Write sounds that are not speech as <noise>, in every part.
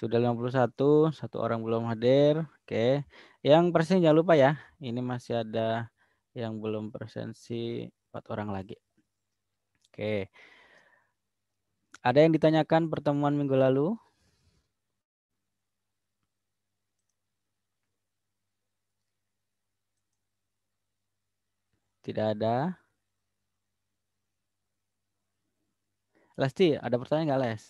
Sudah 51, satu orang belum hadir. Oke. Yang persen jangan lupa ya. Ini masih ada yang belum presensi empat orang lagi. Oke. Ada yang ditanyakan pertemuan minggu lalu? Tidak ada. Lesti, ada pertanyaan nggak Les?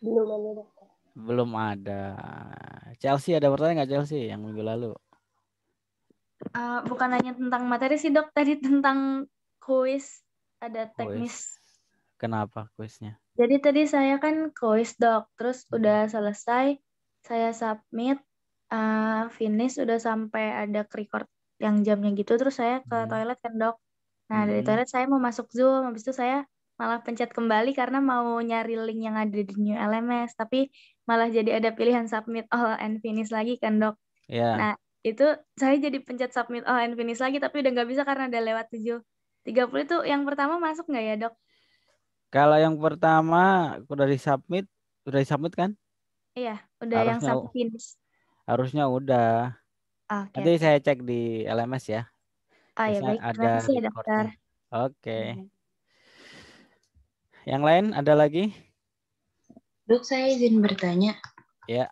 Belum ada. Belum ada. Chelsea ada pertanyaan nggak Chelsea yang minggu lalu? Uh, bukan hanya tentang materi sih dok, tadi tentang kuis ada teknis. Kuis. Kenapa kuisnya? Jadi tadi saya kan kuis dok, terus hmm. udah selesai, saya submit, uh, finish udah sampai ada record yang jamnya gitu, terus saya ke hmm. toilet kan dok. Nah hmm. dari toilet saya mau masuk zoom, habis itu saya malah pencet kembali karena mau nyari link yang ada di new LMS tapi malah jadi ada pilihan submit all and finish lagi kan dok yeah. nah itu saya jadi pencet submit all and finish lagi tapi udah nggak bisa karena udah lewat tujuh tiga puluh itu yang pertama masuk nggak ya dok kalau yang pertama udah di submit udah di submit kan iya udah harusnya, yang submit finish harusnya udah okay. nanti saya cek di LMS ya Oh ya baik, ada terima kasih ya dokter. Oke. Okay. Iya. Hmm. Yang lain ada lagi? Dok, saya izin bertanya. Ya,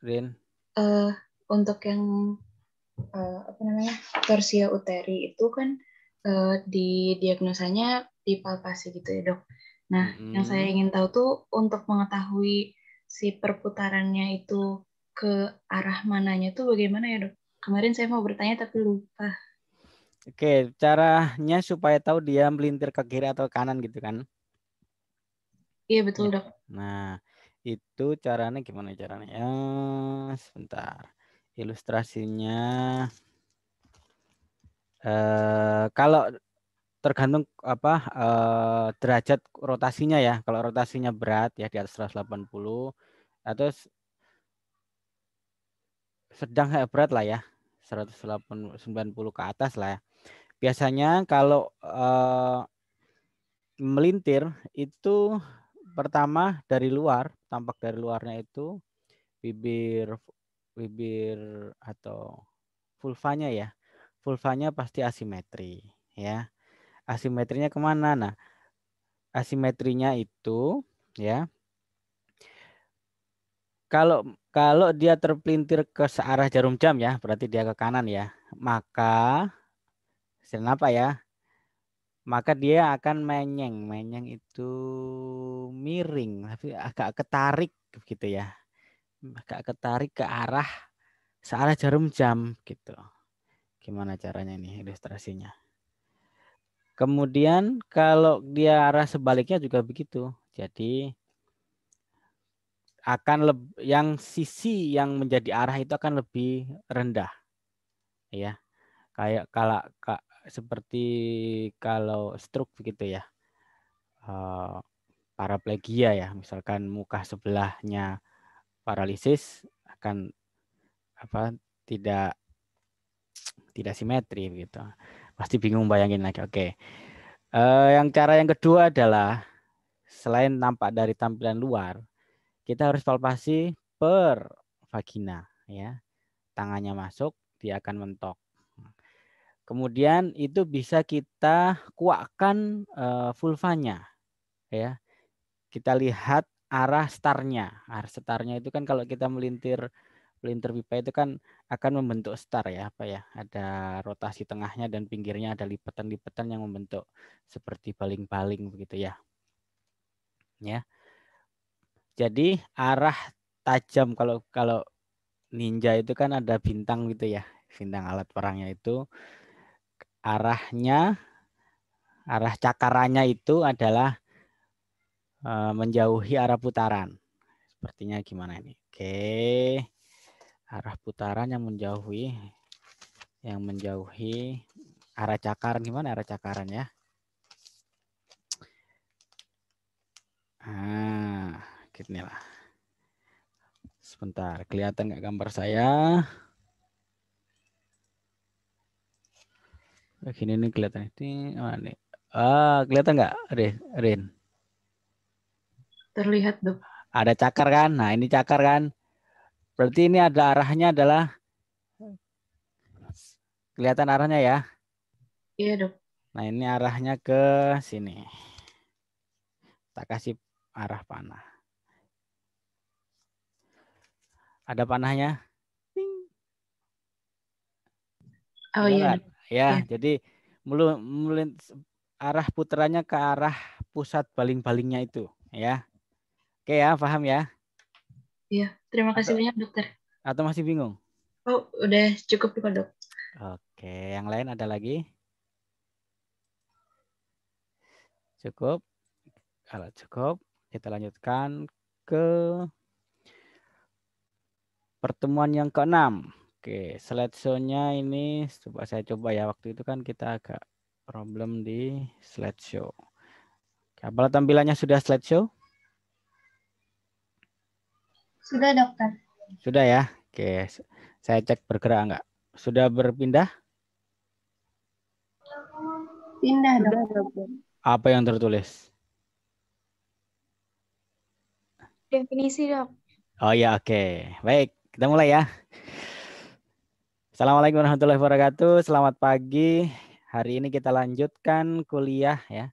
Rin. Uh, untuk yang uh, apa namanya torsia uteri itu kan uh, di diagnosanya di dipalpasi gitu ya dok. Nah, hmm. yang saya mm-hmm. ingin tahu tuh untuk mengetahui si perputarannya itu ke arah mananya tuh bagaimana ya dok? Kemarin saya mau bertanya tapi lupa. Oke, caranya supaya tahu dia melintir ke kiri atau ke kanan gitu kan? Iya betul ya. dok. Nah itu caranya gimana caranya? Ya, sebentar. Ilustrasinya eh, kalau tergantung apa eh, derajat rotasinya ya. Kalau rotasinya berat ya di atas 180 atau sedang berat lah ya 190 ke atas lah ya. Biasanya kalau eh, melintir itu Pertama dari luar, tampak dari luarnya itu bibir bibir atau vulvanya ya. Vulvanya pasti asimetri ya. Asimetrinya kemana? Nah, asimetrinya itu ya kalau kalau dia terpelintir ke searah jarum jam ya berarti dia ke kanan ya maka kenapa ya maka dia akan menyeng. Menyeng itu miring, tapi agak ketarik gitu ya. Agak ketarik ke arah searah jarum jam gitu. Gimana caranya nih ilustrasinya? Kemudian kalau dia arah sebaliknya juga begitu. Jadi akan yang sisi yang menjadi arah itu akan lebih rendah. Ya. Kayak kalau seperti kalau stroke begitu ya. Uh, paraplegia ya, misalkan muka sebelahnya paralisis akan apa tidak tidak simetri begitu. Pasti bingung bayangin lagi. Oke. Eh, yang cara yang kedua adalah selain nampak dari tampilan luar, kita harus palpasi per vagina ya. Tangannya masuk, dia akan mentok Kemudian itu bisa kita kuakkan eh, vulvanya ya. Kita lihat arah starnya. Arah starnya itu kan kalau kita melintir melintir pipa itu kan akan membentuk star ya apa ya ada rotasi tengahnya dan pinggirnya ada lipatan-lipatan yang membentuk seperti baling-baling begitu ya ya jadi arah tajam kalau kalau ninja itu kan ada bintang gitu ya bintang alat perangnya itu arahnya arah cakarannya itu adalah eh, menjauhi arah putaran. Sepertinya gimana ini? Oke. Arah putaran yang menjauhi yang menjauhi arah cakar, gimana arah cakaran ya? Ah, gitu lah. Sebentar, kelihatan nggak gambar saya? Begini ini kelihatan. Ini mana ah, nih? Ah, kelihatan nggak, Rin? Terlihat dok. Ada cakar kan? Nah, ini cakar kan? Berarti ini ada arahnya adalah kelihatan arahnya ya? Iya, Dok. Nah, ini arahnya ke sini. tak kasih arah panah. Ada panahnya? Oh iya ya. ya. Jadi melu, melu, arah putranya ke arah pusat baling-balingnya itu, ya. Oke ya, paham ya? Iya, terima kasih atau, banyak dokter. Atau masih bingung? Oh, udah cukup juga dok. Oke, yang lain ada lagi? Cukup. Kalau cukup, kita lanjutkan ke pertemuan yang keenam. Oke, show nya ini coba saya coba ya. Waktu itu kan kita agak problem di slideshow. Apakah tampilannya sudah slideshow? Sudah dokter. Sudah ya. Oke, saya cek bergerak enggak. Sudah berpindah? Pindah dokter. Apa yang tertulis? Definisi dok. Oh ya oke. Baik, kita mulai ya. Assalamualaikum warahmatullahi wabarakatuh. Selamat pagi. Hari ini kita lanjutkan kuliah ya.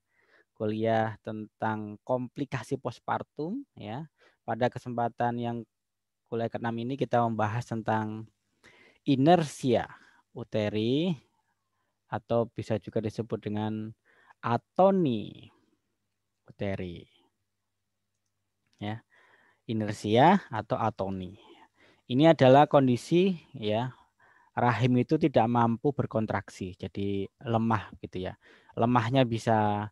Kuliah tentang komplikasi postpartum ya. Pada kesempatan yang kuliah ke-6 ini kita membahas tentang inersia uteri atau bisa juga disebut dengan atoni uteri. Ya. Inersia atau atoni. Ini adalah kondisi ya rahim itu tidak mampu berkontraksi, jadi lemah gitu ya. Lemahnya bisa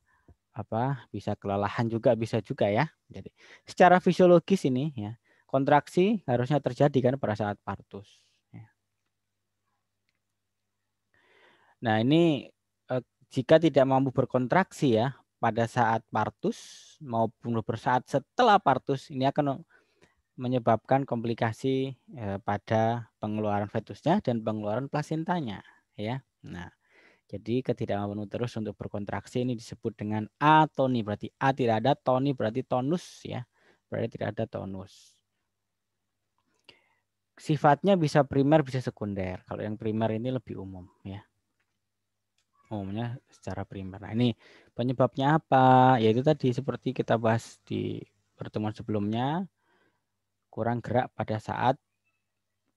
apa? Bisa kelelahan juga, bisa juga ya. Jadi secara fisiologis ini ya, kontraksi harusnya terjadi kan pada saat partus. Ya. Nah ini eh, jika tidak mampu berkontraksi ya pada saat partus maupun bersaat setelah partus ini akan menyebabkan komplikasi e, pada pengeluaran fetusnya dan pengeluaran plasentanya ya. Nah, jadi ketidakmampuan uterus untuk berkontraksi ini disebut dengan atoni berarti a tidak ada, toni berarti tonus ya. Berarti tidak ada tonus. Sifatnya bisa primer bisa sekunder. Kalau yang primer ini lebih umum ya. Umumnya secara primer. Nah, ini penyebabnya apa? Yaitu tadi seperti kita bahas di pertemuan sebelumnya kurang gerak pada saat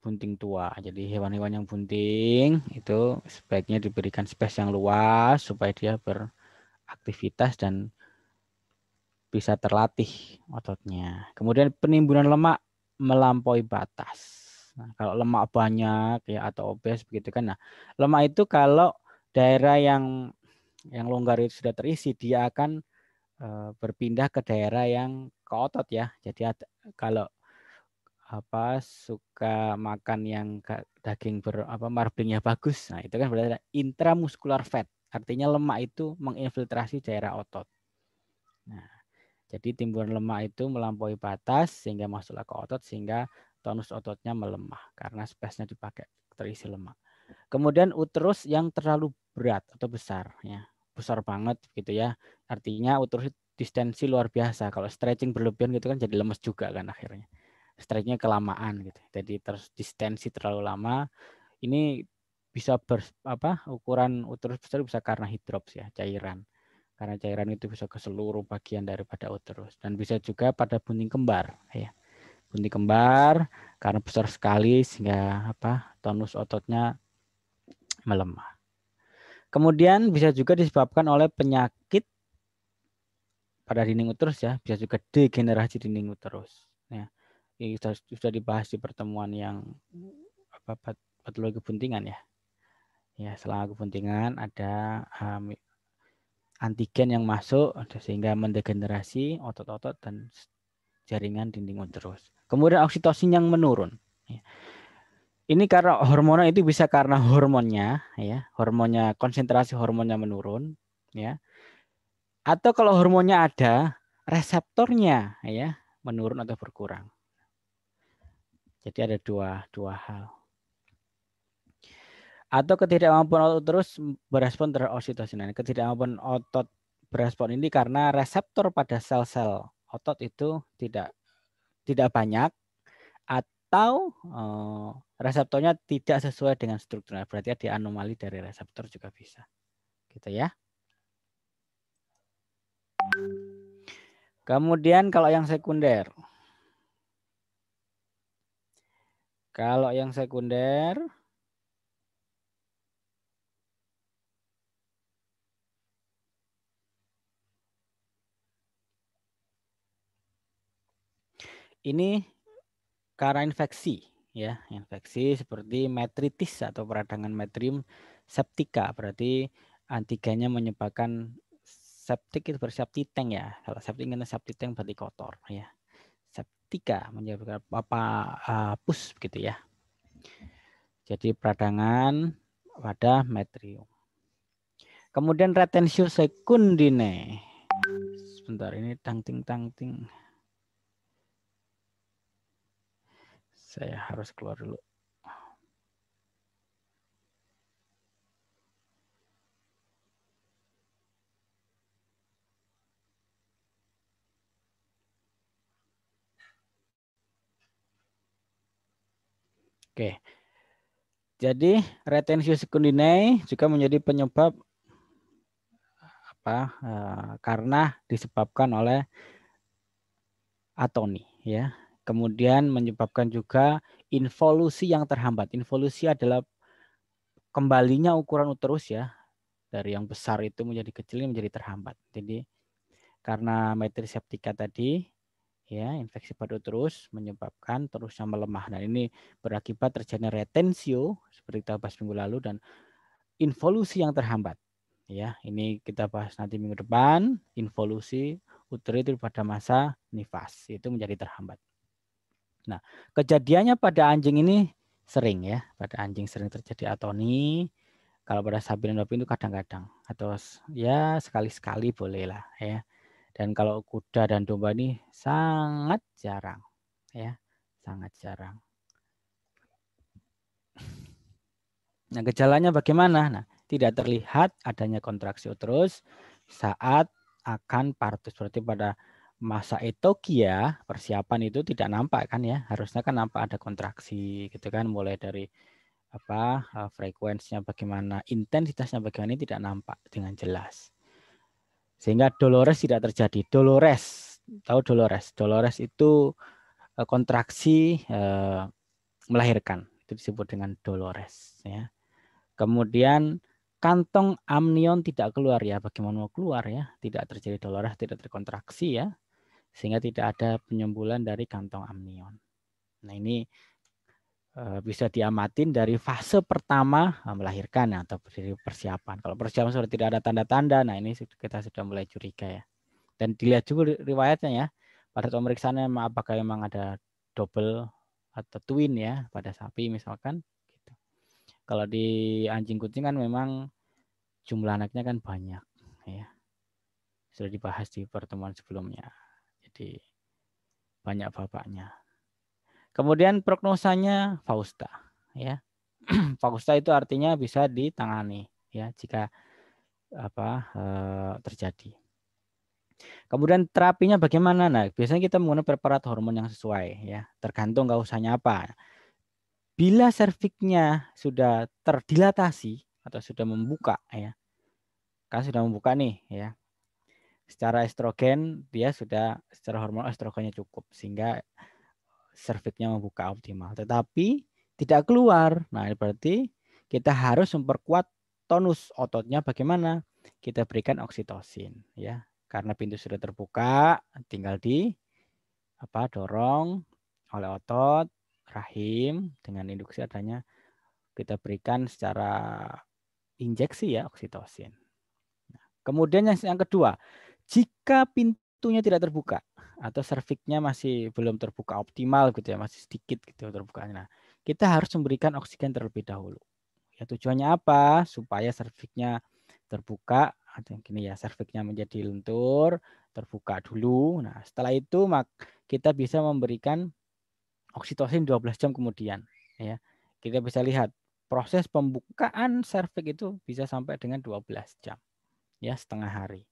bunting tua. Jadi hewan-hewan yang bunting itu sebaiknya diberikan space yang luas supaya dia beraktivitas dan bisa terlatih ototnya. Kemudian penimbunan lemak melampaui batas. Nah, kalau lemak banyak ya atau obes begitu kan. Nah, lemak itu kalau daerah yang yang longgar itu sudah terisi, dia akan eh, berpindah ke daerah yang ke otot ya. Jadi kalau apa suka makan yang daging ber apa marblingnya bagus. Nah, itu kan berarti intramuscular muscular fat. Artinya lemak itu menginfiltrasi daerah otot. Nah, jadi timbunan lemak itu melampaui batas sehingga masuklah ke otot sehingga tonus ototnya melemah karena spesnya dipakai terisi lemak. Kemudian uterus yang terlalu berat atau besar ya. Besar banget gitu ya. Artinya uterus distensi luar biasa. Kalau stretching berlebihan gitu kan jadi lemes juga kan akhirnya strike-nya kelamaan gitu. Jadi terus distensi terlalu lama. Ini bisa ber, apa ukuran uterus besar bisa karena hidrops ya, cairan. Karena cairan itu bisa ke seluruh bagian daripada uterus dan bisa juga pada bunting kembar ya. Bunting kembar karena besar sekali sehingga apa tonus ototnya melemah. Kemudian bisa juga disebabkan oleh penyakit pada dinding uterus ya, bisa juga degenerasi dinding uterus ini sudah, sudah dibahas di pertemuan yang apa patologi kepentingan ya. Ya, selama kepentingan ada um, antigen yang masuk sehingga mendegenerasi otot-otot dan jaringan dinding uterus. Kemudian oksitosin yang menurun. Ya. Ini karena hormon itu bisa karena hormonnya ya, hormonnya konsentrasi hormonnya menurun ya. Atau kalau hormonnya ada, reseptornya ya menurun atau berkurang. Jadi ada dua dua hal. Atau ketidakmampuan otot terus berespon terhadap oksitosin. Ketidakmampuan otot berespon ini karena reseptor pada sel-sel otot itu tidak tidak banyak atau eh, reseptornya tidak sesuai dengan strukturnya. Berarti ada anomali dari reseptor juga bisa. Gitu ya. Kemudian kalau yang sekunder, Kalau yang sekunder ini karena infeksi ya, infeksi seperti metritis atau peradangan metrium septika. Berarti antigennya menyebabkan septik itu berseptiteng ya. Kalau septik itu septiteng tank berarti kotor ya septika menyebabkan apa uh, pus begitu ya. Jadi peradangan pada metrium. Kemudian retensio sekundine. Sebentar ini tang ting tang ting. Saya harus keluar dulu. Oke. Jadi retensi sekundinae juga menjadi penyebab apa? E, karena disebabkan oleh atoni ya. Kemudian menyebabkan juga involusi yang terhambat. Involusi adalah kembalinya ukuran uterus ya dari yang besar itu menjadi kecil menjadi terhambat. Jadi karena materi septika tadi ya infeksi pada terus menyebabkan terusnya melemah dan ini berakibat terjadinya retensio seperti kita bahas minggu lalu dan involusi yang terhambat ya ini kita bahas nanti minggu depan involusi uterus itu pada masa nifas itu menjadi terhambat nah kejadiannya pada anjing ini sering ya pada anjing sering terjadi atoni kalau pada sapi dan babi itu kadang-kadang atau ya sekali-sekali bolehlah. ya dan kalau kuda dan domba ini sangat jarang ya, sangat jarang. Nah, gejalanya bagaimana? Nah, tidak terlihat adanya kontraksi uterus saat akan partus. Berarti pada masa ya persiapan itu tidak nampak kan ya. Harusnya kan nampak ada kontraksi gitu kan mulai dari apa eh, frekuensinya bagaimana, intensitasnya bagaimana ini tidak nampak dengan jelas. Sehingga Dolores tidak terjadi. Dolores, tahu Dolores? Dolores itu eh, kontraksi eh, melahirkan. Itu disebut dengan Dolores. Ya. Kemudian kantong amnion tidak keluar ya. Bagaimana mau keluar ya? Tidak terjadi Dolores, tidak terkontraksi ya. Sehingga tidak ada penyembulan dari kantong amnion. Nah ini Eh, bisa diamatin dari fase pertama eh, melahirkan ya, atau persiapan. Kalau persiapan sudah tidak ada tanda-tanda, nah ini kita sudah mulai curiga ya. Dan dilihat juga riwayatnya ya. Pada pemeriksaan apakah memang ada double atau twin ya pada sapi misalkan. Gitu. Kalau di anjing kucing kan memang jumlah anaknya kan banyak ya. Sudah dibahas di pertemuan sebelumnya. Jadi banyak bapaknya. Kemudian prognosanya Fausta, ya. <clears throat> Fausta itu artinya bisa ditangani, ya, jika apa e, terjadi. Kemudian terapinya bagaimana? Nah, biasanya kita menggunakan preparat hormon yang sesuai, ya, tergantung usahnya apa. Bila serviksnya sudah terdilatasi atau sudah membuka, ya, kan sudah membuka nih, ya, secara estrogen dia sudah secara hormon estrogennya cukup sehingga Serviknya membuka optimal. Tetapi tidak keluar. Nah, berarti kita harus memperkuat tonus ototnya bagaimana? Kita berikan oksitosin ya. Karena pintu sudah terbuka, tinggal di apa dorong oleh otot rahim dengan induksi adanya kita berikan secara injeksi ya oksitosin. Nah, kemudian yang kedua, jika pintunya tidak terbuka, atau serviknya masih belum terbuka optimal gitu ya, masih sedikit gitu terbukanya. Nah, kita harus memberikan oksigen terlebih dahulu. Ya tujuannya apa? Supaya serviknya terbuka atau gini ya, serviknya menjadi lentur, terbuka dulu. Nah, setelah itu mak kita bisa memberikan oksitosin 12 jam kemudian ya. Kita bisa lihat proses pembukaan serviks itu bisa sampai dengan 12 jam ya setengah hari.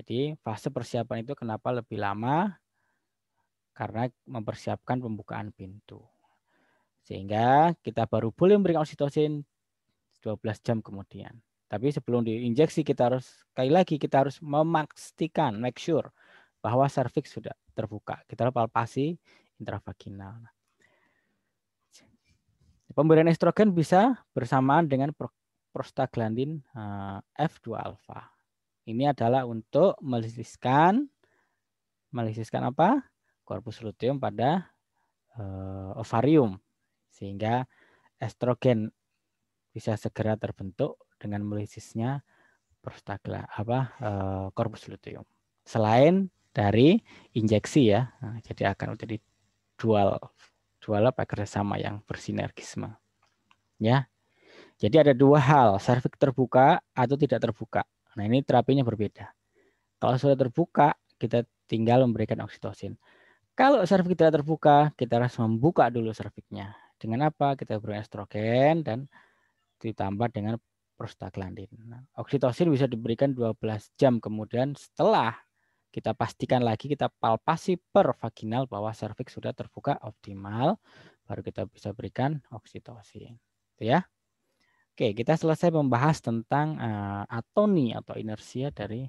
Jadi fase persiapan itu kenapa lebih lama? Karena mempersiapkan pembukaan pintu. Sehingga kita baru boleh memberikan oksitosin 12 jam kemudian. Tapi sebelum diinjeksi kita harus sekali lagi kita harus memastikan make sure bahwa serviks sudah terbuka. Kita palpasi intravaginal. Pemberian estrogen bisa bersamaan dengan prostaglandin eh, F2 alfa. Ini adalah untuk melisiskan melisiskan apa? Korpus luteum pada eh, ovarium sehingga estrogen bisa segera terbentuk dengan melisisnya prostagla apa eh, korpus luteum. Selain dari injeksi ya. Nah, jadi akan menjadi dual dual apa kerjasama yang bersinergisme. Ya. Jadi ada dua hal, serviks terbuka atau tidak terbuka. Nah, ini terapinya berbeda. Kalau sudah terbuka, kita tinggal memberikan oksitosin. Kalau serviks tidak terbuka, kita harus membuka dulu serviksnya. Dengan apa? Kita beri estrogen dan ditambah dengan prostaglandin. Nah, oksitosin bisa diberikan 12 jam kemudian setelah kita pastikan lagi kita palpasi per vaginal bahwa serviks sudah terbuka optimal, baru kita bisa berikan oksitosin. Gitu ya. Oke, kita selesai membahas tentang uh, atoni atau inersia dari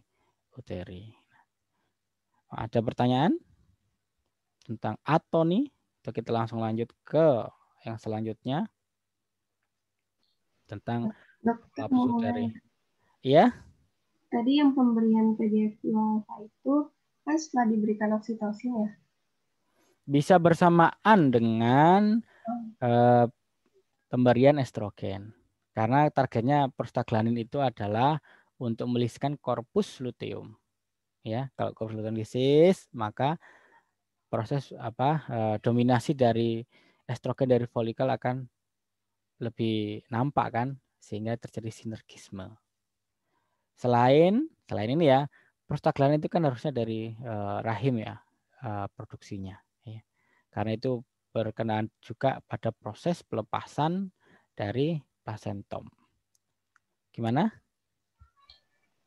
uteri. Nah, ada pertanyaan tentang atoni? Atau kita langsung lanjut ke yang selanjutnya tentang nah, lapis uteri. Iya. Tadi yang pemberian PDFA itu kan setelah diberikan oksitosin ya? Bisa bersamaan dengan oh. uh, pemberian estrogen. Karena targetnya prostaglandin itu adalah untuk melisikan korpus luteum. Ya, kalau korpus luteum lisis, maka proses apa eh, dominasi dari estrogen dari folikel akan lebih nampak kan sehingga terjadi sinergisme. Selain selain ini ya, prostaglandin itu kan harusnya dari eh, rahim ya eh, produksinya. Ya. Karena itu berkenaan juga pada proses pelepasan dari Pasien Tom, Gimana?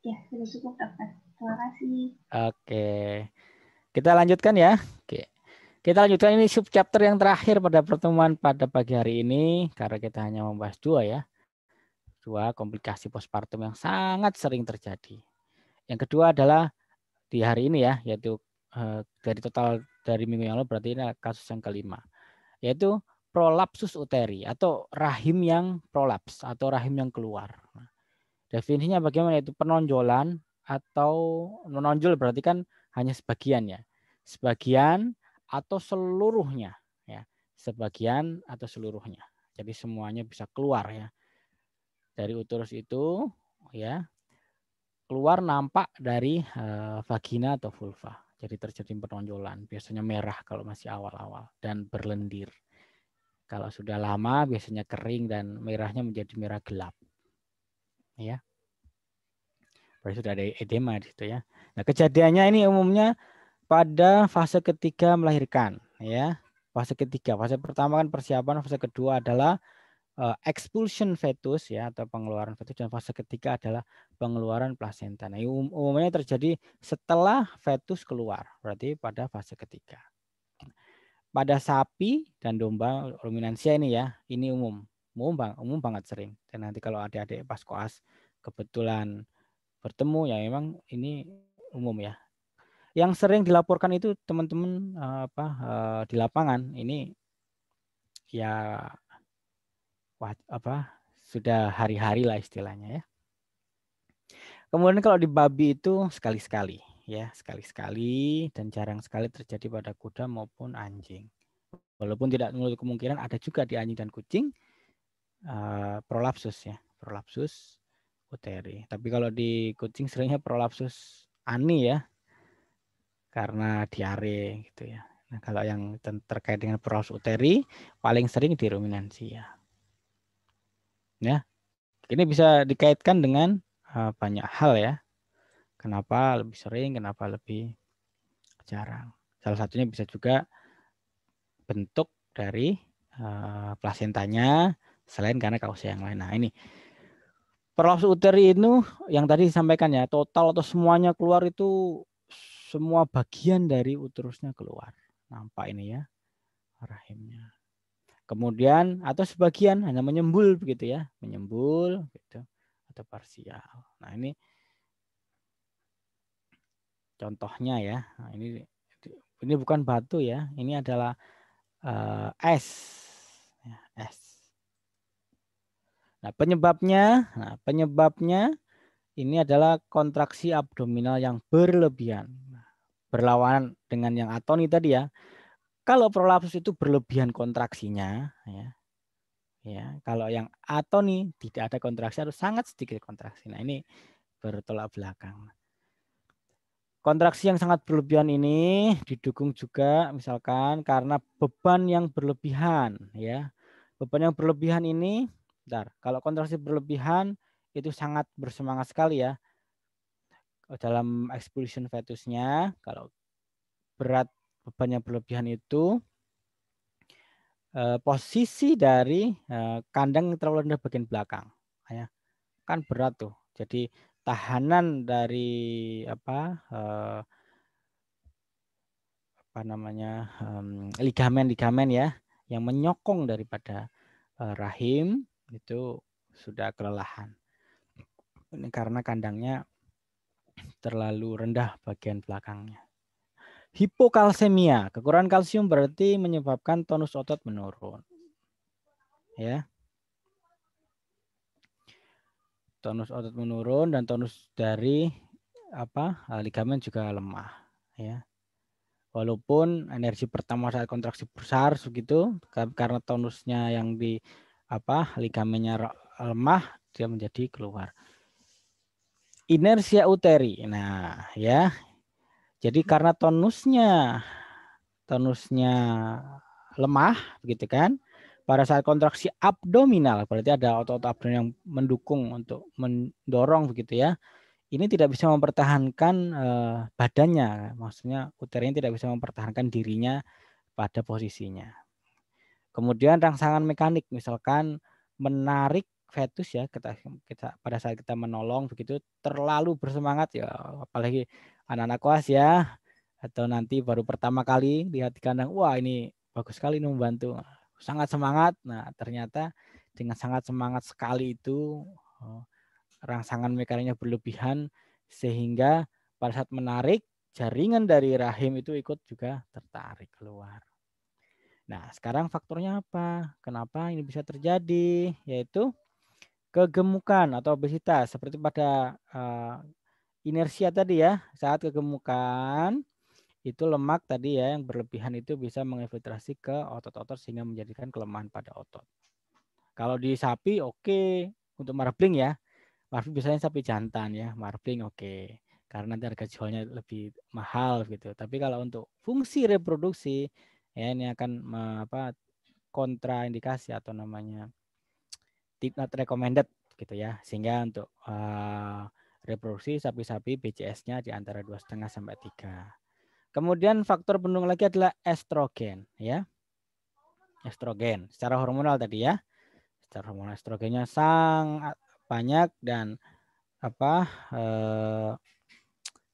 Ya, sudah cukup dokter. Terima kasih. Oke. Kita lanjutkan ya. Oke. Kita lanjutkan ini subchapter yang terakhir pada pertemuan pada pagi hari ini karena kita hanya membahas dua ya. Dua komplikasi postpartum yang sangat sering terjadi. Yang kedua adalah di hari ini ya, yaitu eh, dari total dari minggu yang lalu berarti ini kasus yang kelima, yaitu prolapsus uteri atau rahim yang prolaps atau rahim yang keluar. Nah, definisinya bagaimana itu penonjolan atau menonjol berarti kan hanya sebagian ya. Sebagian atau seluruhnya ya. Sebagian atau seluruhnya. Jadi semuanya bisa keluar ya. Dari uterus itu ya keluar nampak dari e, vagina atau vulva. Jadi terjadi penonjolan, biasanya merah kalau masih awal-awal dan berlendir. Kalau sudah lama biasanya kering dan merahnya menjadi merah gelap. Ya. Berarti sudah ada edema di situ ya. Nah, kejadiannya ini umumnya pada fase ketiga melahirkan ya. Fase ketiga, fase pertama kan persiapan, fase kedua adalah uh, expulsion fetus ya atau pengeluaran fetus dan fase ketiga adalah pengeluaran plasenta. Nah, um-, umumnya terjadi setelah fetus keluar, berarti pada fase ketiga. Pada sapi dan domba ruminansia ini ya, ini umum. Umum, bang, umum banget sering. Dan nanti kalau adik-adik pas koas kebetulan bertemu ya memang ini umum ya. Yang sering dilaporkan itu teman-teman eh, apa eh, di lapangan ini ya apa sudah hari-hari lah istilahnya ya. Kemudian kalau di babi itu sekali-sekali ya sekali-sekali dan jarang sekali terjadi pada kuda maupun anjing. Walaupun tidak menurut kemungkinan ada juga di anjing dan kucing uh, prolapsus ya, prolapsus uteri. Tapi kalau di kucing seringnya prolapsus ani ya, karena diare gitu ya. Nah, kalau yang terkait dengan prolapsus uteri paling sering di ruminansia. Ya. ya. Ini bisa dikaitkan dengan uh, banyak hal ya Kenapa lebih sering, kenapa lebih jarang. Salah satunya bisa juga bentuk dari uh, plasentanya selain karena kausa yang lain. Nah, ini prolaps uteri itu yang tadi disampaikan ya, total atau semuanya keluar itu semua bagian dari uterusnya keluar. Nampak ini ya rahimnya. Kemudian atau sebagian hanya menyembul begitu ya, menyembul gitu atau parsial. Nah, ini Contohnya ya, nah, ini ini bukan batu ya, ini adalah uh, es. Ya, es. Nah, penyebabnya, nah, penyebabnya ini adalah kontraksi abdominal yang berlebihan. Nah, berlawanan dengan yang atoni tadi ya. Kalau prolapsus itu berlebihan kontraksinya ya. Ya, kalau yang atoni tidak ada kontraksi harus sangat sedikit kontraksi. Nah, ini bertolak belakang. Kontraksi yang sangat berlebihan ini didukung juga misalkan karena beban yang berlebihan ya. Beban yang berlebihan ini, bentar, kalau kontraksi berlebihan itu sangat bersemangat sekali ya. Dalam expulsion fetusnya, kalau berat beban yang berlebihan itu eh, posisi dari eh, kandang terlalu rendah bagian belakang ya. Kan berat tuh. Jadi tahanan dari apa eh, apa namanya mmm, ligamen-ligamen ya yang menyokong daripada eh, rahim itu sudah kelelahan ini karena kandangnya terlalu rendah bagian belakangnya. Hipokalsemia, kekurangan kalsium berarti menyebabkan tonus otot menurun. Ya. tonus otot menurun dan tonus dari apa ligamen juga lemah ya walaupun energi pertama saat kontraksi besar begitu karena tonusnya yang di apa ligamennya lemah dia menjadi keluar inersia uteri nah ya jadi karena tonusnya tonusnya lemah begitu kan pada saat kontraksi abdominal berarti ada otot-otot abdomen yang mendukung untuk mendorong begitu ya ini tidak bisa mempertahankan uh, badannya maksudnya uterinya tidak bisa mempertahankan dirinya pada posisinya kemudian rangsangan mekanik misalkan menarik fetus ya kita, kita pada saat kita menolong begitu terlalu bersemangat ya apalagi anak-anak kuas ya atau nanti baru pertama kali lihat di kandang wah ini bagus sekali ini membantu sangat semangat. Nah, ternyata dengan sangat semangat sekali itu eh, rangsangan mekarnya berlebihan sehingga pada saat menarik jaringan dari rahim itu ikut juga tertarik keluar. Nah, sekarang faktornya apa? Kenapa ini bisa terjadi? Yaitu kegemukan atau obesitas seperti pada uh, inersia tadi ya, saat kegemukan itu lemak tadi ya yang berlebihan itu bisa menginfiltrasi ke otot-otot sehingga menjadikan kelemahan pada otot. Kalau di sapi oke okay. untuk marbling ya. Marbling biasanya sapi jantan ya, marbling oke. Okay. Karena nanti harga jualnya lebih mahal gitu. Tapi kalau untuk fungsi reproduksi ya ini akan apa kontraindikasi atau namanya tip not recommended gitu ya sehingga untuk uh, reproduksi sapi-sapi BCS-nya di antara dua setengah sampai tiga Kemudian faktor pendukung lagi adalah estrogen, ya. Estrogen secara hormonal tadi ya. Secara hormonal estrogennya sangat banyak dan apa eh,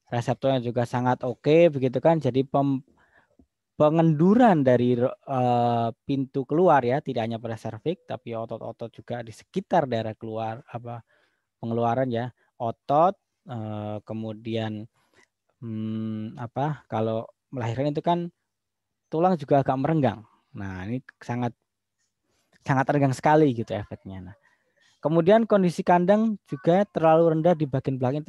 reseptornya juga sangat oke okay, begitu kan. Jadi pem, pengenduran dari eh, pintu keluar ya, tidak hanya pada serviks tapi otot-otot juga di sekitar daerah keluar apa pengeluaran ya, otot eh, kemudian hmm, apa kalau melahirkan itu kan tulang juga agak merenggang. Nah, ini sangat sangat renggang sekali gitu efeknya. Nah, kemudian kondisi kandang juga terlalu rendah di bagian belakang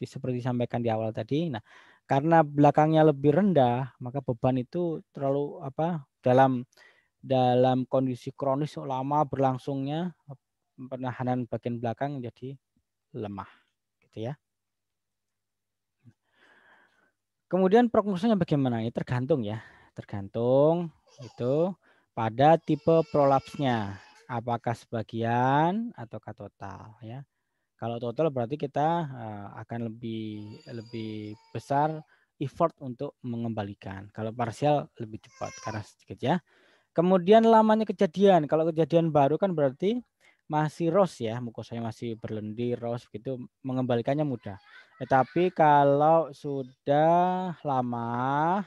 seperti disampaikan di awal tadi. Nah, karena belakangnya lebih rendah, maka beban itu terlalu apa dalam dalam kondisi kronis lama berlangsungnya penahanan bagian belakang jadi lemah gitu ya. Kemudian prognosisnya bagaimana? Ini tergantung ya, tergantung itu pada tipe prolapsnya, apakah sebagian atau total ya. Kalau total berarti kita eh, akan lebih lebih besar effort untuk mengembalikan. Kalau parsial lebih cepat karena sedikit ya. Kemudian lamanya kejadian. Kalau kejadian baru kan berarti masih ros ya, mukosanya masih berlendir ros gitu, mengembalikannya mudah. Tetapi ya, kalau sudah lama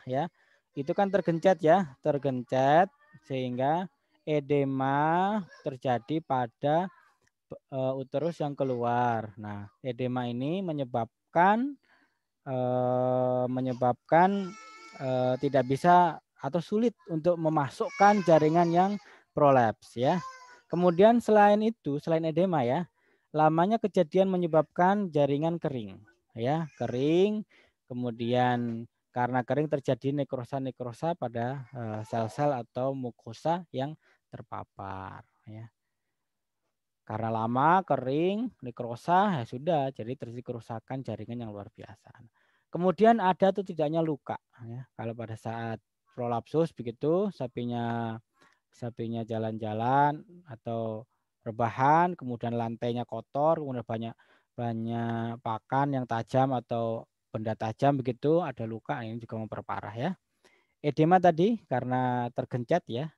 ya, itu kan tergencet ya, tergencet sehingga edema terjadi pada e, uterus yang keluar. Nah, edema ini menyebabkan e, menyebabkan e, tidak bisa atau sulit untuk memasukkan jaringan yang prolaps ya. Kemudian selain itu, selain edema ya, lamanya kejadian menyebabkan jaringan kering ya kering kemudian karena kering terjadi nekrosa-nekrosa pada eh, sel-sel atau mukosa yang terpapar ya. Karena lama kering nekrosa ya sudah jadi terjadi kerusakan jaringan yang luar biasa. Kemudian ada tuh tidaknya luka ya. Kalau pada saat prolapsus begitu sapinya sapinya jalan-jalan atau rebahan kemudian lantainya kotor kemudian banyak banyak pakan yang tajam atau benda tajam begitu, ada luka ini juga memperparah ya. Edema tadi karena tergencet ya,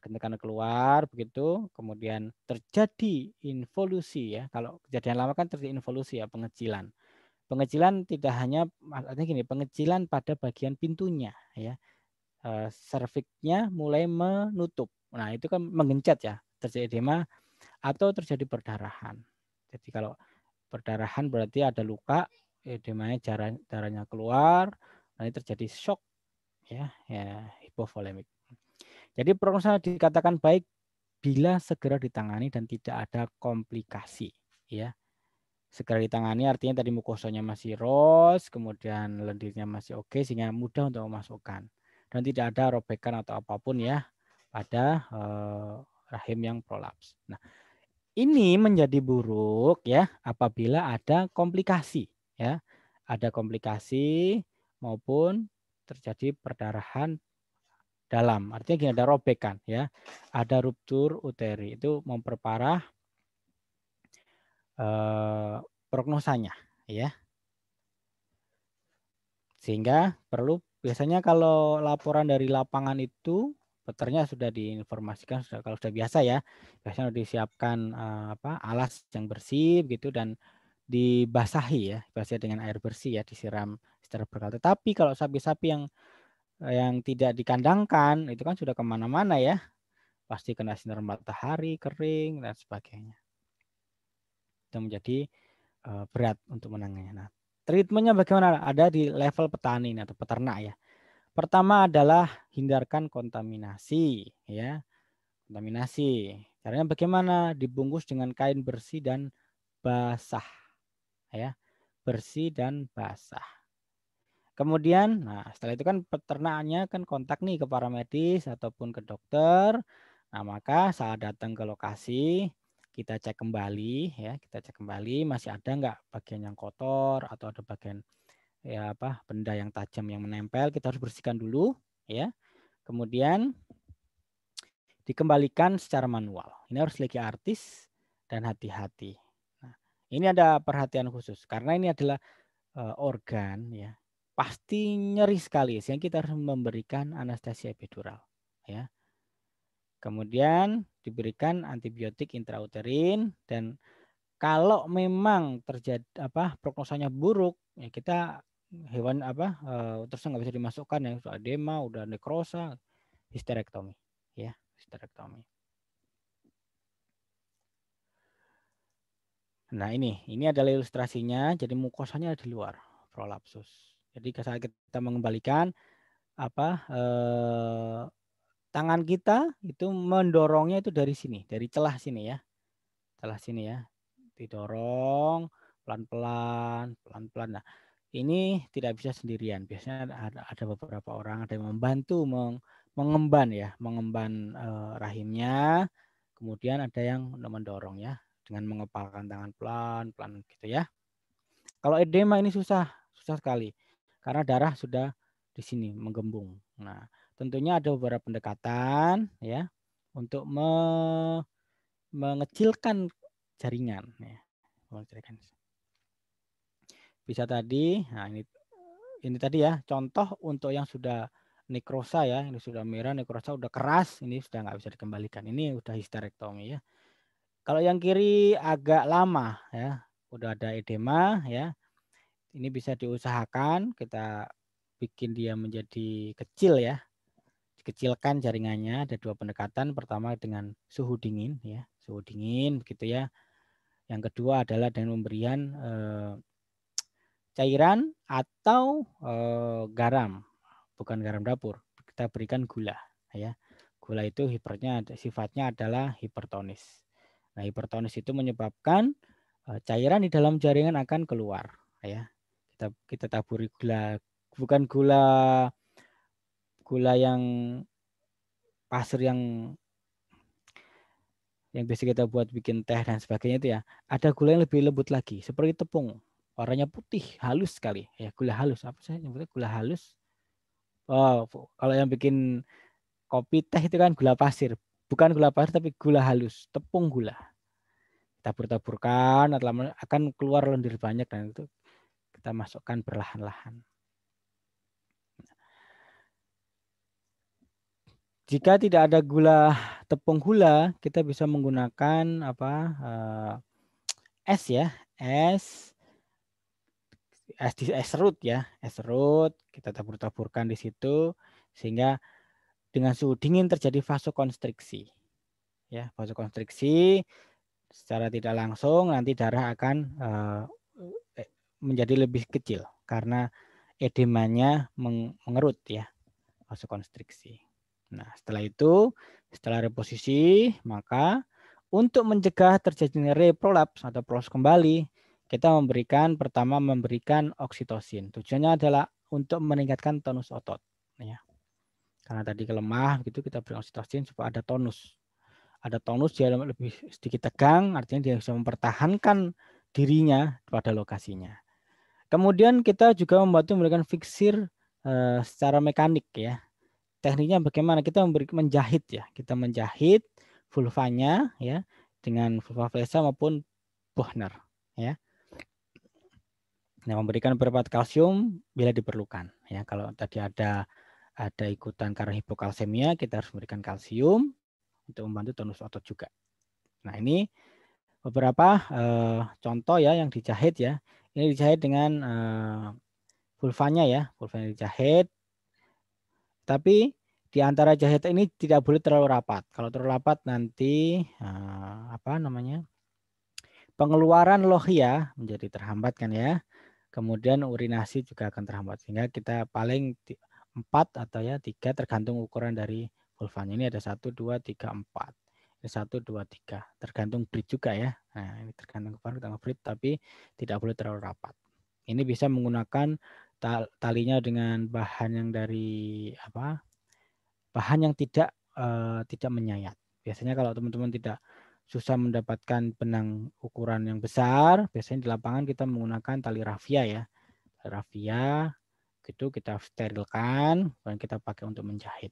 karena keluar begitu, kemudian terjadi involusi ya. Kalau kejadian lama kan terjadi involusi ya, pengecilan. Pengecilan tidak hanya maksudnya gini, pengecilan pada bagian pintunya ya. Eh, serviksnya mulai menutup. Nah, itu kan mengencet ya, terjadi edema atau terjadi perdarahan. Jadi kalau Perdarahan berarti ada luka, edemanya eh, darah, darahnya keluar, nanti terjadi shock ya, ya hipovolemik. Jadi prognosa dikatakan baik bila segera ditangani dan tidak ada komplikasi ya segera ditangani artinya tadi mukosonya masih ros, kemudian lendirnya masih oke okay, sehingga mudah untuk memasukkan dan tidak ada robekan atau apapun ya pada eh, rahim yang prolaps. Nah, ini menjadi buruk ya apabila ada komplikasi ya. Ada komplikasi maupun terjadi perdarahan dalam. Artinya gini ada robekan ya. Ada ruptur uteri itu memperparah eh, prognosanya ya. Sehingga perlu biasanya kalau laporan dari lapangan itu dokternya sudah diinformasikan sudah kalau sudah biasa ya. Biasanya sudah disiapkan uh, apa alas yang bersih gitu dan dibasahi ya, biasanya dengan air bersih ya disiram secara berkala. Tapi kalau sapi-sapi yang yang tidak dikandangkan itu kan sudah kemana-mana ya, pasti kena sinar matahari, kering dan sebagainya. Itu menjadi uh, berat untuk menangannya. Nah, treatmentnya bagaimana? Ada di level petani atau peternak ya. Pertama adalah hindarkan kontaminasi, ya. Kontaminasi. Caranya bagaimana? Dibungkus dengan kain bersih dan basah, ya. Bersih dan basah. Kemudian, nah setelah itu kan peternakannya kan kontak nih ke para medis ataupun ke dokter. Nah, maka saat datang ke lokasi, kita cek kembali ya, kita cek kembali masih ada nggak bagian yang kotor atau ada bagian ya apa benda yang tajam yang menempel kita harus bersihkan dulu ya. Kemudian dikembalikan secara manual. Ini harus lagi artis dan hati-hati. Nah, ini ada perhatian khusus karena ini adalah uh, organ ya. Pasti nyeri sekali sehingga kita harus memberikan anestesi epidural ya. Kemudian diberikan antibiotik intrauterin dan kalau memang terjadi apa prognosanya buruk ya kita hewan apa uh, terus nggak bisa dimasukkan ya udah edema udah nekrosa histerektomi ya histerektomi nah ini ini adalah ilustrasinya jadi mukosanya ada di luar prolapsus jadi saat kita mengembalikan apa eh, tangan kita itu mendorongnya itu dari sini dari celah sini ya celah sini ya didorong pelan-pelan pelan-pelan nah ini tidak bisa sendirian. Biasanya ada, beberapa orang ada yang membantu mengemban ya, mengemban eh, rahimnya. Kemudian ada yang mendorong ya dengan mengepalkan tangan pelan-pelan gitu ya. Kalau edema ini susah, susah sekali karena darah sudah di sini menggembung. Nah, tentunya ada beberapa pendekatan ya untuk me, mengecilkan jaringan ya. Mengecilkan bisa tadi. Nah, ini ini tadi ya contoh untuk yang sudah nekrosa ya, ini sudah merah, nekrosa udah keras, ini sudah nggak bisa dikembalikan. Ini udah histerektomi ya. Kalau yang kiri agak lama ya, udah ada edema ya. Ini bisa diusahakan kita bikin dia menjadi kecil ya. Dikecilkan jaringannya ada dua pendekatan. Pertama dengan suhu dingin ya, suhu dingin begitu ya. Yang kedua adalah dengan pemberian eh, cairan atau e, garam, bukan garam dapur. Kita berikan gula, ya. Gula itu hipernya sifatnya adalah hipertonis. Nah, hipertonis itu menyebabkan e, cairan di dalam jaringan akan keluar, ya. Kita kita taburi gula, bukan gula gula yang pasir yang yang biasa kita buat bikin teh dan sebagainya itu ya ada gula yang lebih lembut lagi seperti tepung warnanya putih halus sekali ya gula halus apa sih nyebutnya gula halus oh kalau yang bikin kopi teh itu kan gula pasir bukan gula pasir tapi gula halus tepung gula tabur-taburkan akan keluar lendir banyak dan itu kita masukkan perlahan-lahan jika tidak ada gula tepung gula kita bisa menggunakan apa eh, es ya es es, es root ya, es root kita tabur-taburkan di situ sehingga dengan suhu dingin terjadi vasokonstriksi. Ya, vasokonstriksi secara tidak langsung nanti darah akan uh, menjadi lebih kecil karena edemanya mengerut ya, vasokonstriksi. Nah, setelah itu, setelah reposisi, maka untuk mencegah terjadinya reprolaps atau prolaps kembali, kita memberikan pertama memberikan oksitosin. Tujuannya adalah untuk meningkatkan tonus otot. Ya. Karena tadi kelemah gitu kita beri oksitosin supaya ada tonus. Ada tonus dia lebih sedikit tegang, artinya dia bisa mempertahankan dirinya pada lokasinya. Kemudian kita juga membantu memberikan fiksir eh, secara mekanik ya. Tekniknya bagaimana kita memberi menjahit ya, kita menjahit vulvanya ya dengan vulva flesa maupun Bohner ya Nah, memberikan berat kalsium bila diperlukan. Ya, kalau tadi ada ada ikutan karena hipokalsemia, kita harus memberikan kalsium untuk membantu tonus otot juga. Nah, ini beberapa eh, contoh ya yang dijahit ya. Ini dijahit dengan eh, vulvanya ya, vulvanya dijahit. Tapi di antara jahit ini tidak boleh terlalu rapat. Kalau terlalu rapat nanti eh, apa namanya? pengeluaran lohia ya, menjadi terhambat kan ya. Kemudian urinasi juga akan terhambat sehingga kita paling empat atau ya tiga tergantung ukuran dari vulvanya. Ini ada satu dua tiga empat Ini satu dua tiga Tergantung breed juga ya. Nah, ini tergantung tergantung breed tapi tidak boleh terlalu rapat. Ini bisa menggunakan talinya dengan bahan yang dari apa? Bahan yang tidak uh, tidak menyayat. Biasanya kalau teman-teman tidak susah mendapatkan benang ukuran yang besar, biasanya di lapangan kita menggunakan tali rafia ya. rafia itu kita sterilkan, dan kita pakai untuk menjahit.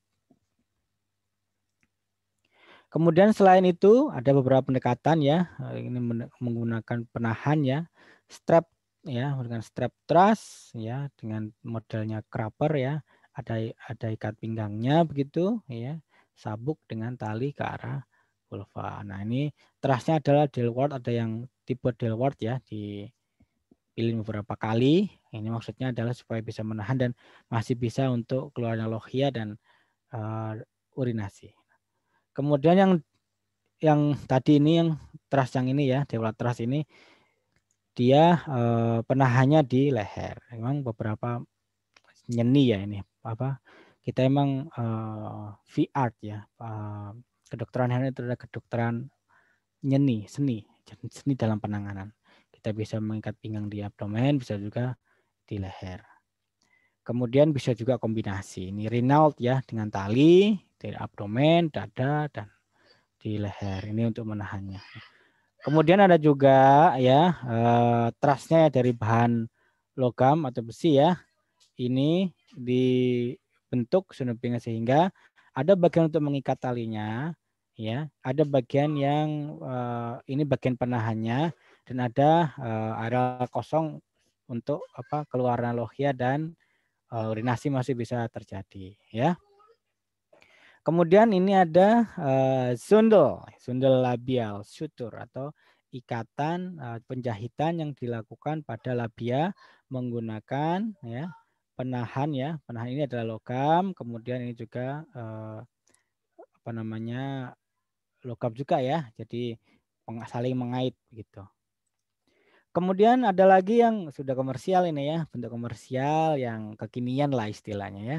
Kemudian selain itu ada beberapa pendekatan ya. Ini menggunakan penahan ya, strap ya dengan strap truss ya dengan modelnya crapper ya. Ada ada ikat pinggangnya begitu ya. Sabuk dengan tali ke arah vulva. Nah ini terasnya adalah Delward, ada yang tipe Delward ya dipilih beberapa kali. Ini maksudnya adalah supaya bisa menahan dan masih bisa untuk keluarnya lohia dan uh, urinasi. Kemudian yang yang tadi ini yang teras yang ini ya Delward teras ini dia uh, penahannya di leher. Memang beberapa nyeni ya ini apa kita emang uh, eh, VR ya uh, Kedokteran hewan itu adalah kedokteran nyeni, seni, <laughs> seni dalam penanganan. Kita bisa mengikat pinggang di abdomen, bisa juga di leher. Kemudian bisa juga kombinasi. Ini Renault ya dengan tali di abdomen, dada dan di leher. Ini untuk menahannya. Kemudian ada juga ya eh, trasnya ya, dari bahan logam atau besi ya. Ini dibentuk sunupingnya sehingga ada bagian untuk mengikat talinya, ya. Ada bagian yang uh, ini bagian penahannya dan ada uh, eh, area kosong untuk apa keluaran logia dan uh, urinasi masih bisa terjadi, ya. Kemudian ini ada uh, sundel, sundel labial, sutur atau ikatan uh, penjahitan yang dilakukan pada labia menggunakan ya penahan ya. Penahan ini adalah logam, kemudian ini juga eh, apa namanya logam juga ya. Jadi saling mengait gitu. Kemudian ada lagi yang sudah komersial ini ya, bentuk komersial yang kekinian lah istilahnya ya.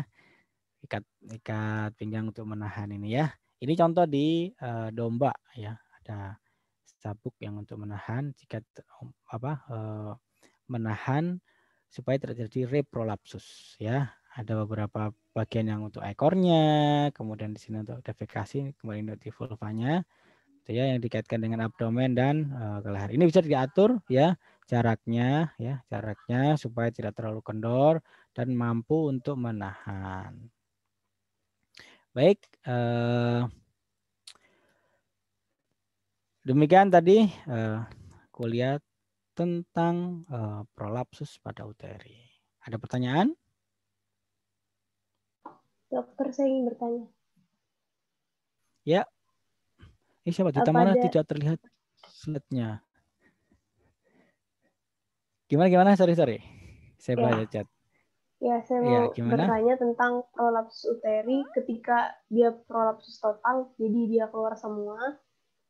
Ikat ikat pinggang untuk menahan ini ya. Ini contoh di eh, domba ya. Ada sabuk yang untuk menahan jika apa eh, menahan supaya terjadi reprolapsus ya. Ada beberapa bagian yang untuk ekornya, kemudian di sini untuk defekasi, kemudian untuk vulvanya itu ya yang dikaitkan dengan abdomen dan uh, Ini bisa diatur ya jaraknya ya jaraknya supaya tidak terlalu kendor dan mampu untuk menahan. Baik, uh, demikian tadi uh, eh, kuliah tentang uh, prolapsus pada uteri. Ada pertanyaan? Dokter saya ingin bertanya. Ya. Ini siapa? Di Tamara ada... tidak terlihat slide-nya. Gimana gimana? Sorry sorry. Saya ya. baca chat. Ya, saya ya, mau ya, bertanya tentang prolapsus uteri ketika dia prolapsus total, jadi dia keluar semua.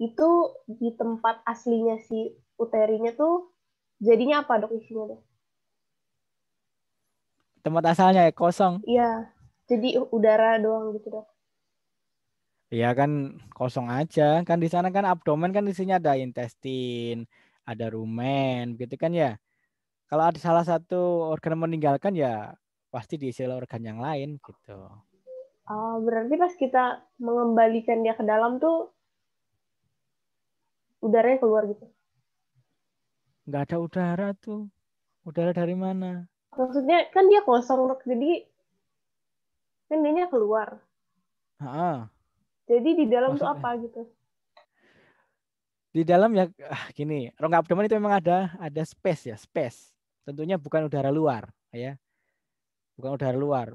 Itu di tempat aslinya si uterinya tuh jadinya apa dok isinya dok? Tempat asalnya ya kosong. Iya, jadi udara doang gitu dok. Iya kan kosong aja kan di sana kan abdomen kan isinya ada intestin, ada rumen gitu kan ya. Kalau ada salah satu organ meninggalkan ya pasti diisi oleh organ yang lain gitu. Oh, berarti pas kita mengembalikan dia ke dalam tuh udaranya keluar gitu nggak ada udara tuh udara dari mana maksudnya kan dia kosong loh jadi kan keluar ha jadi di dalam Maksud... tuh apa gitu di dalam ya ah, gini rongga abdomen itu memang ada ada space ya space tentunya bukan udara luar ya bukan udara luar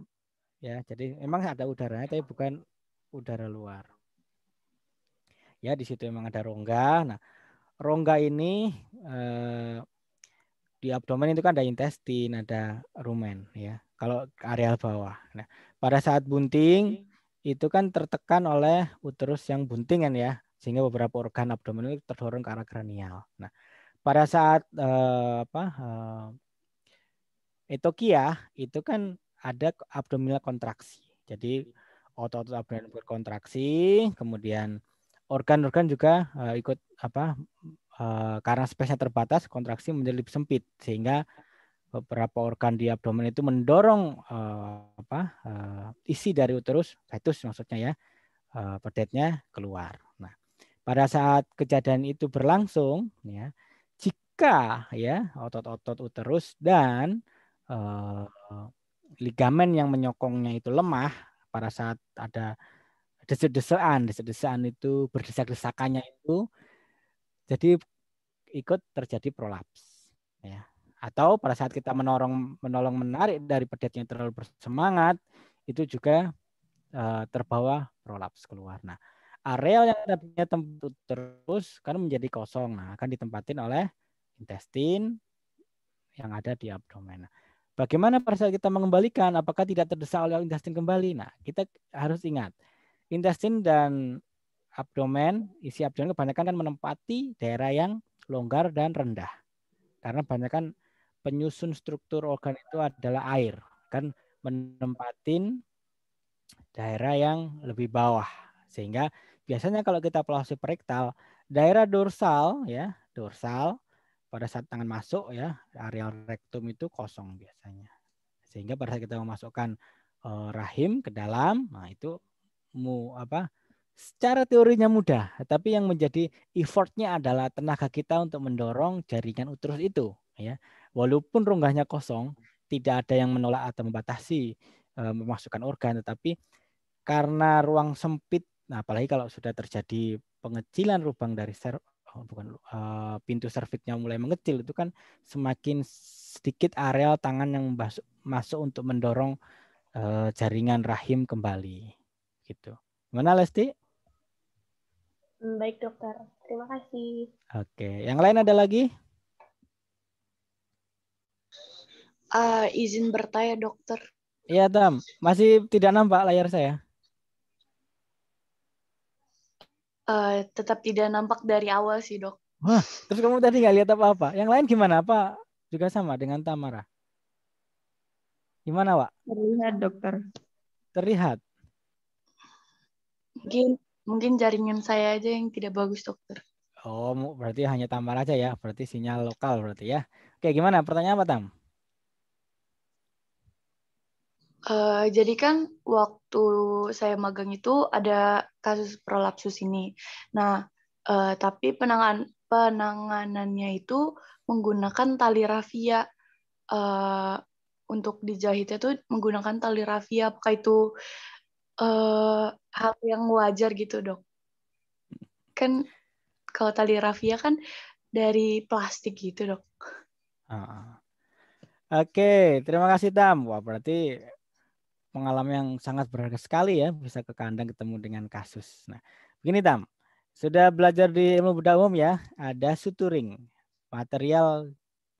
ya jadi memang ada udaranya tapi bukan udara luar ya di situ memang ada rongga nah rongga ini eh, di abdomen itu kan ada intestin, ada rumen ya. Kalau areal bawah. Nah, pada saat bunting itu kan tertekan oleh uterus yang buntingan, ya, sehingga beberapa organ abdomen itu terdorong ke arah kranial. Nah, pada saat eh, apa eh, etokia itu kan ada abdominal kontraksi. Jadi otot-otot abdomen berkontraksi, kemudian organ-organ juga uh, ikut apa uh, karena spesnya terbatas kontraksi menjadi lebih sempit sehingga beberapa organ di abdomen itu mendorong uh, apa uh, isi dari uterus fetus maksudnya ya uh, perdetnya keluar. Nah, pada saat kejadian itu berlangsung ya jika ya otot-otot uterus dan uh, ligamen yang menyokongnya itu lemah pada saat ada desa-desaan desa-desaan itu berdesak-desakannya itu jadi ikut terjadi prolaps ya. Atau pada saat kita menolong menolong menarik dari pedet yang terlalu bersemangat itu juga uh, terbawa prolaps keluar. Nah, areal yang tadinya tempat terus kan menjadi kosong. Nah, akan ditempatin oleh intestin yang ada di abdomen. Nah, bagaimana pada saat kita mengembalikan apakah tidak terdesak oleh intestin kembali? Nah, kita harus ingat Intestin dan abdomen, isi abdomen kebanyakan kan menempati daerah yang longgar dan rendah. Karena kebanyakan penyusun struktur organ itu adalah air, kan menempatin daerah yang lebih bawah. Sehingga biasanya kalau kita pelosi perektal, daerah dorsal ya, dorsal pada saat tangan masuk ya, areal rektum itu kosong biasanya. Sehingga pada saat kita memasukkan eh, rahim ke dalam, nah itu mu apa secara teorinya mudah, tapi yang menjadi effortnya adalah tenaga kita untuk mendorong jaringan uterus itu. Ya, walaupun rongganya kosong, tidak ada yang menolak atau membatasi e, memasukkan organ, tetapi karena ruang sempit, nah apalagi kalau sudah terjadi pengecilan lubang dari ser, oh, bukan e, pintu serviksnya mulai mengecil, itu kan semakin sedikit areal tangan yang masuk, masuk untuk mendorong e, jaringan rahim kembali gitu. Mana Lesti? Hmm, baik dokter, terima kasih. Oke, yang lain ada lagi? Uh, izin bertanya dokter. Iya Tam, masih tidak nampak layar saya. Uh, tetap tidak nampak dari awal sih dok. Wah, terus kamu tadi nggak lihat apa-apa. Yang lain gimana? Apa juga sama dengan Tamara? Gimana, Wak? Terlihat, dokter. Terlihat. Mungkin mungkin jaringan saya aja yang tidak bagus, dokter. Oh, berarti hanya tambah aja ya. Berarti sinyal lokal berarti ya. Oke, gimana? Pertanyaan apa, Tam? Uh, jadi kan waktu saya magang itu ada kasus prolapsus ini. Nah, uh, tapi penangan penanganannya itu menggunakan tali rafia. Uh, untuk dijahitnya itu menggunakan tali rafia. Apakah itu uh, hal yang wajar gitu dok kan kalau tali rafia kan dari plastik gitu dok uh, oke okay. terima kasih Tam wah berarti pengalaman yang sangat berharga sekali ya bisa ke kandang ketemu dengan kasus nah begini Tam sudah belajar di ilmu bedah umum ya ada suturing material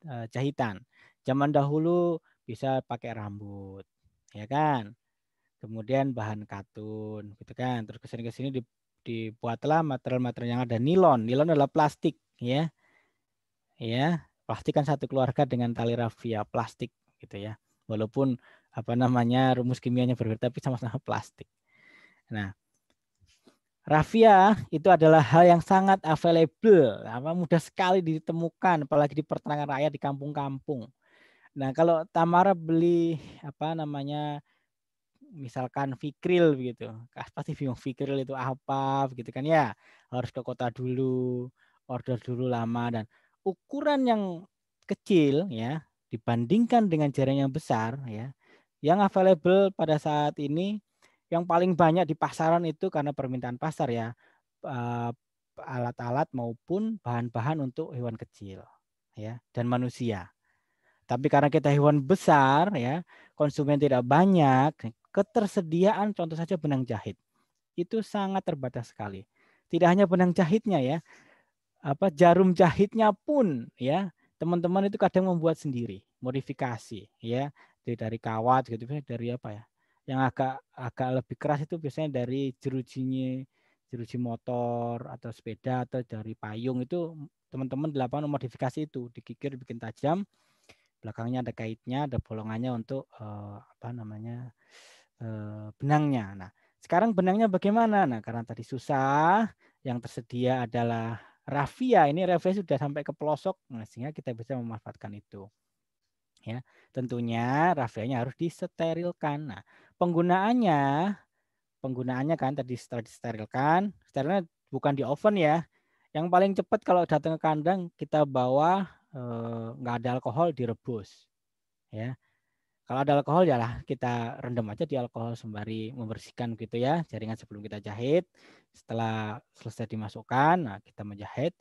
uh, jahitan zaman dahulu bisa pakai rambut ya kan kemudian bahan katun gitu kan terus kesini kesini dibuatlah material-material yang ada nilon nilon adalah plastik ya ya plastik kan satu keluarga dengan tali rafia plastik gitu ya walaupun apa namanya rumus kimianya berbeda tapi sama-sama plastik nah Rafia itu adalah hal yang sangat available, apa mudah sekali ditemukan, apalagi di pertengahan raya di kampung-kampung. Nah, kalau Tamara beli apa namanya misalkan Fikril gitu. Pasti bingung Fikril itu apa gitu kan ya. Harus ke kota dulu, order dulu lama dan ukuran yang kecil ya dibandingkan dengan jaring yang besar ya yang available pada saat ini yang paling banyak di pasaran itu karena permintaan pasar ya eh, alat-alat maupun bahan-bahan untuk hewan kecil ya dan manusia. Tapi karena kita hewan besar ya, konsumen tidak banyak, ketersediaan contoh saja benang jahit itu sangat terbatas sekali. Tidak hanya benang jahitnya ya, apa jarum jahitnya pun ya teman-teman itu kadang membuat sendiri, modifikasi ya dari dari kawat gitu dari apa ya yang agak agak lebih keras itu biasanya dari jerujinya jeruji motor atau sepeda atau dari payung itu teman-teman -teman modifikasi itu dikikir bikin tajam belakangnya ada kaitnya ada bolongannya untuk eh, apa namanya Eh, benangnya. Nah, sekarang benangnya bagaimana? Nah, karena tadi susah, yang tersedia adalah rafia. Ini rafia sudah sampai ke pelosok, nah, sehingga kita bisa memanfaatkan itu. Ya, tentunya rafianya harus disterilkan. Nah, penggunaannya, penggunaannya kan tadi setelah disterilkan, sterilnya bukan di oven ya. Yang paling cepat kalau datang ke kandang kita bawa eh, nggak ada alkohol direbus, ya kalau ada alkohol ya lah kita rendam aja di alkohol sembari membersihkan gitu ya jaringan sebelum kita jahit. Setelah selesai dimasukkan, nah kita menjahit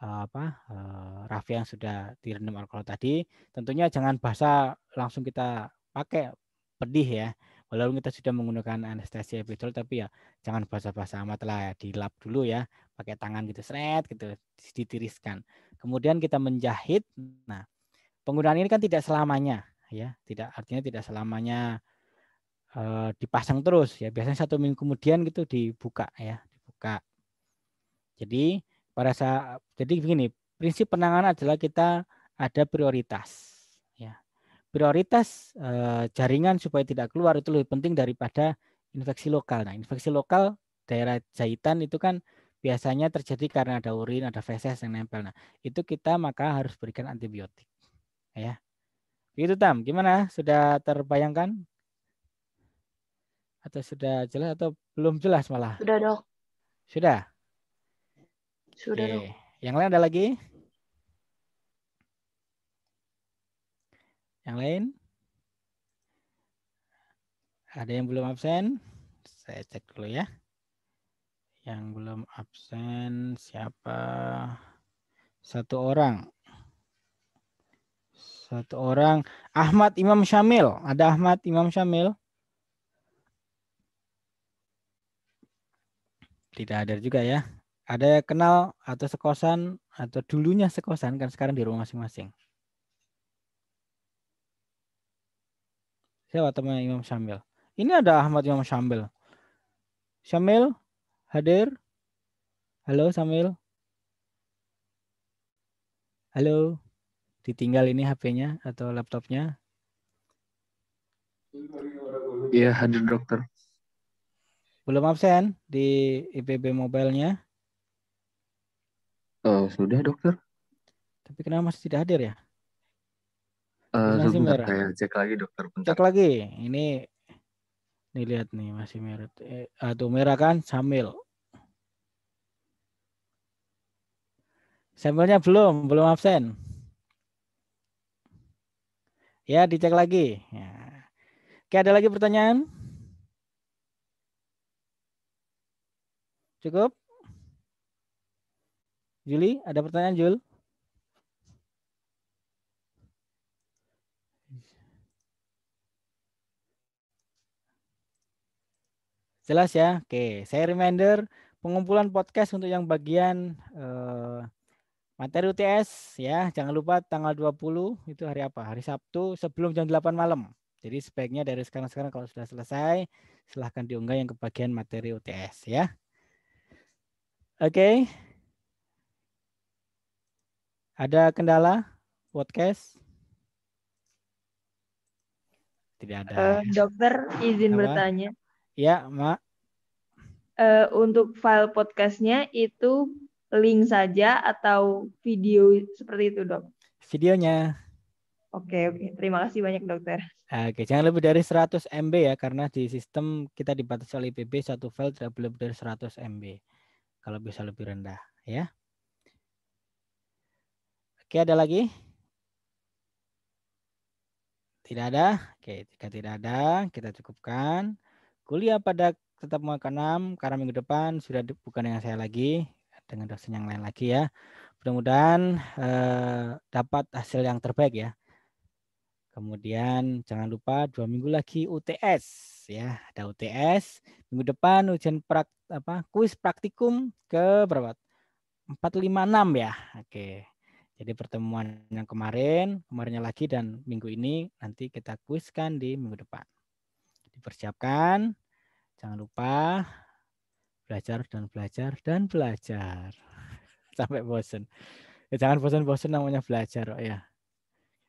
eh, apa eh, rafia yang sudah direndam alkohol tadi. Tentunya jangan basah langsung kita pakai pedih ya. Walaupun kita sudah menggunakan anestesi epidural tapi ya jangan basah-basah amat lah ya. dilap dulu ya pakai tangan gitu seret gitu ditiriskan. Kemudian kita menjahit. Nah, penggunaan ini kan tidak selamanya ya tidak artinya tidak selamanya e, dipasang terus ya biasanya satu minggu kemudian gitu dibuka ya dibuka jadi pada saat jadi begini prinsip penanganan adalah kita ada prioritas ya prioritas e, jaringan supaya tidak keluar itu lebih penting daripada infeksi lokal nah infeksi lokal daerah jahitan itu kan biasanya terjadi karena ada urin, ada feses yang nempel. Nah, itu kita maka harus berikan antibiotik. Ya, gitu Tam, gimana? Sudah terbayangkan? Atau sudah jelas atau belum jelas malah? Sudah dok. Sudah? Sudah Oke. dok. Yang lain ada lagi? Yang lain? Ada yang belum absen? Saya cek dulu ya. Yang belum absen siapa? Satu orang. Satu orang. Ahmad Imam Syamil. Ada Ahmad Imam Syamil? Tidak ada juga ya. Ada yang kenal atau sekosan atau dulunya sekosan kan sekarang di rumah masing-masing. Siapa teman Imam Syamil? Ini ada Ahmad Imam Syamil. Syamil hadir. Halo Syamil. Halo ditinggal ini HP-nya atau laptopnya? Iya, hadir dokter. Belum absen di IPB mobile-nya? Uh, sudah dokter. Tapi kenapa masih tidak hadir ya? Uh, sebentar, merah. saya cek lagi dokter. Bentar. Cek lagi. Ini nih lihat nih masih merah. Eh, atau merah kan Samil. Sampelnya belum, belum absen. Ya, dicek lagi. Ya. Oke, ada lagi pertanyaan? Cukup? Juli, ada pertanyaan Jul? Jelas ya? Oke, saya reminder pengumpulan podcast untuk yang bagian eh, Materi UTS ya, jangan lupa tanggal 20 itu hari apa? Hari Sabtu sebelum jam 8 malam. Jadi sebaiknya dari sekarang-sekarang kalau sudah selesai, silahkan diunggah yang kebagian materi UTS ya. Oke. Okay. Ada kendala podcast? Tidak ada. Uh, dokter izin Apa? bertanya. Ya, Mak. Uh, untuk file podcastnya itu link saja atau video seperti itu, dok? Videonya. Oke, oke. Terima kasih banyak, dokter. Oke, jangan lebih dari 100 MB ya, karena di sistem kita dibatasi oleh IPB, satu file tidak boleh lebih dari 100 MB. Kalau bisa lebih rendah, ya. Oke, ada lagi? Tidak ada? Oke, jika tidak ada, kita cukupkan. Kuliah pada tetap muka 6, karena minggu depan sudah bukan dengan saya lagi dengan dosen yang lain lagi ya. Mudah-mudahan eh, dapat hasil yang terbaik ya. Kemudian jangan lupa dua minggu lagi UTS ya, ada UTS. Minggu depan ujian prak, apa kuis praktikum ke berapa? 456 ya. Oke. Jadi pertemuan yang kemarin, kemarinnya lagi dan minggu ini nanti kita kuiskan di minggu depan. Dipersiapkan. Jangan lupa belajar dan belajar dan belajar <laughs> sampai bosen. Ya, jangan bosan-bosan namanya belajar, oh ya.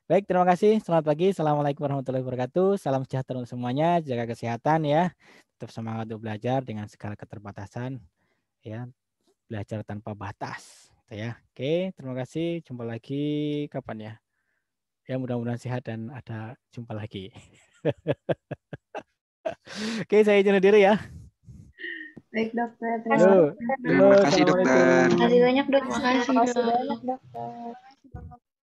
Baik, terima kasih. Selamat pagi. Assalamualaikum warahmatullahi wabarakatuh. Salam sejahtera untuk semuanya. Jaga kesehatan ya. Tetap semangat untuk belajar dengan segala keterbatasan. Ya, belajar tanpa batas. Gitu ya. Oke, terima kasih. Jumpa lagi kapan ya? Ya, mudah-mudahan sehat dan ada jumpa lagi. <laughs> Oke, saya izin diri ya. Baik dokter. Terima, Halo. Terima kasih dokter. Terima kasih banyak dokter. Terima kasih banyak dokter.